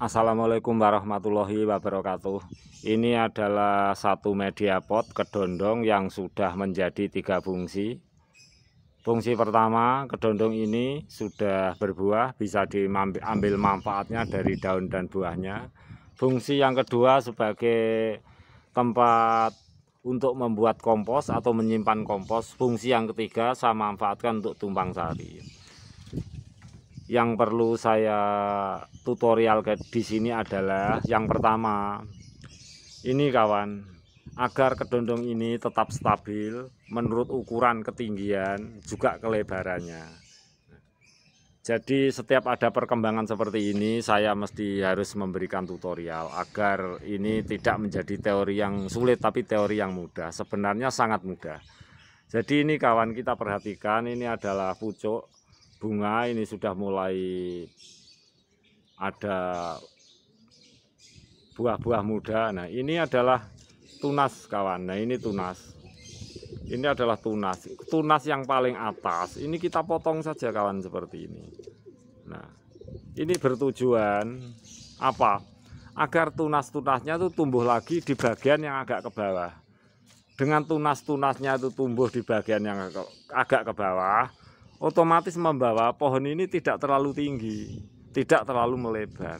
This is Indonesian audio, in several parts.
Assalamualaikum warahmatullahi wabarakatuh Ini adalah satu media pot kedondong yang sudah menjadi tiga fungsi Fungsi pertama kedondong ini sudah berbuah bisa diambil manfaatnya dari daun dan buahnya Fungsi yang kedua sebagai tempat untuk membuat kompos atau menyimpan kompos Fungsi yang ketiga saya manfaatkan untuk tumpang sari yang perlu saya tutorial ke di sini adalah yang pertama ini kawan agar kedondong ini tetap stabil menurut ukuran ketinggian juga kelebarannya jadi setiap ada perkembangan seperti ini saya mesti harus memberikan tutorial agar ini tidak menjadi teori yang sulit tapi teori yang mudah sebenarnya sangat mudah jadi ini kawan kita perhatikan ini adalah pucuk bunga ini sudah mulai ada buah-buah muda. Nah, ini adalah tunas kawan. Nah, ini tunas. Ini adalah tunas. Tunas yang paling atas. Ini kita potong saja kawan seperti ini. Nah, ini bertujuan apa? Agar tunas-tunasnya itu tumbuh lagi di bagian yang agak ke bawah. Dengan tunas-tunasnya itu tumbuh di bagian yang agak ke bawah, otomatis membawa pohon ini tidak terlalu tinggi, tidak terlalu melebar.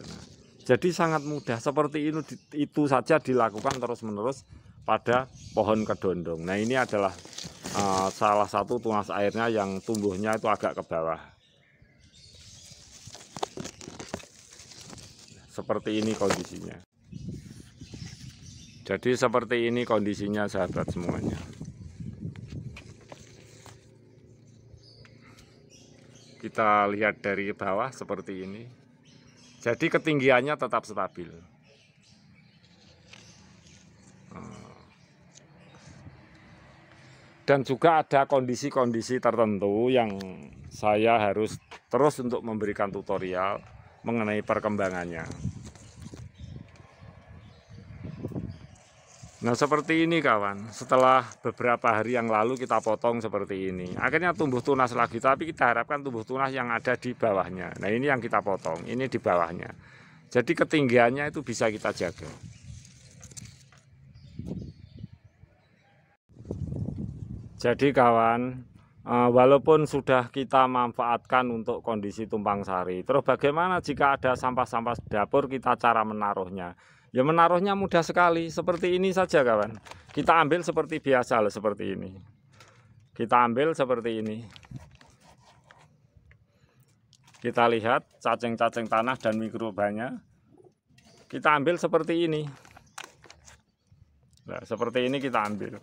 Jadi sangat mudah seperti itu itu saja dilakukan terus-menerus pada pohon kedondong. Nah, ini adalah uh, salah satu tunas airnya yang tumbuhnya itu agak ke bawah. Seperti ini kondisinya. Jadi seperti ini kondisinya sahabat semuanya. kita lihat dari bawah seperti ini jadi ketinggiannya tetap stabil hmm. dan juga ada kondisi-kondisi tertentu yang saya harus terus untuk memberikan tutorial mengenai perkembangannya Nah seperti ini kawan, setelah beberapa hari yang lalu kita potong seperti ini. Akhirnya tumbuh tunas lagi, tapi kita harapkan tumbuh tunas yang ada di bawahnya. Nah ini yang kita potong, ini di bawahnya. Jadi ketinggiannya itu bisa kita jaga. Jadi kawan, eh, walaupun sudah kita manfaatkan untuk kondisi tumpang sari, terus bagaimana jika ada sampah-sampah dapur kita cara menaruhnya? Ya menaruhnya mudah sekali, seperti ini saja kawan. Kita ambil seperti biasa loh, seperti ini. Kita ambil seperti ini. Kita lihat cacing-cacing tanah dan mikrobanya. Kita ambil seperti ini. Nah, seperti ini kita ambil.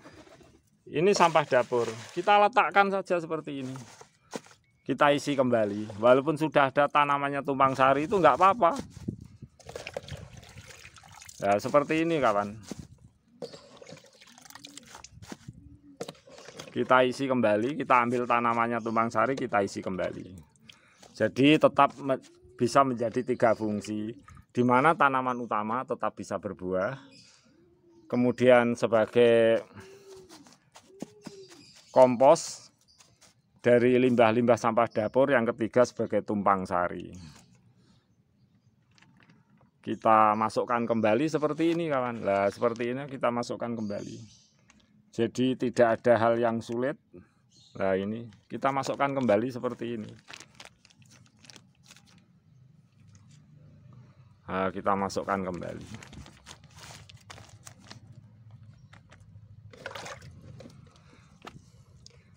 Ini sampah dapur. Kita letakkan saja seperti ini kita isi kembali. Walaupun sudah ada tanamannya tumpang sari itu enggak apa-apa ya seperti ini kawan kita isi kembali kita ambil tanamannya tumpang sari kita isi kembali jadi tetap me bisa menjadi tiga fungsi di mana tanaman utama tetap bisa berbuah kemudian sebagai kompos dari limbah-limbah sampah dapur yang ketiga sebagai tumpang sari kita masukkan kembali seperti ini kawan lah seperti ini kita masukkan kembali jadi tidak ada hal yang sulit lah ini kita masukkan kembali seperti ini nah, kita masukkan kembali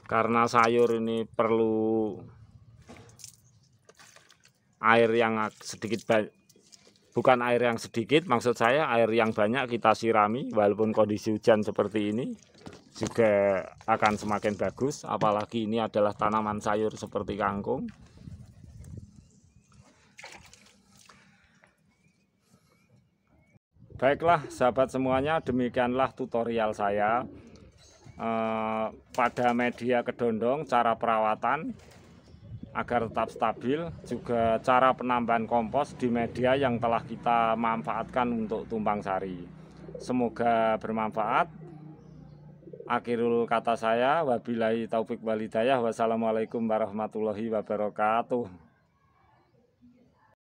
karena sayur ini perlu air yang sedikit banyak bukan air yang sedikit maksud saya air yang banyak kita sirami walaupun kondisi hujan seperti ini juga akan semakin bagus apalagi ini adalah tanaman sayur seperti kangkung baiklah sahabat semuanya demikianlah tutorial saya eh, pada media kedondong cara perawatan agar tetap stabil juga cara penambahan kompos di media yang telah kita manfaatkan untuk tumpang sari semoga bermanfaat akhirul kata saya wabillahi taufik walidayah wassalamualaikum warahmatullahi wabarakatuh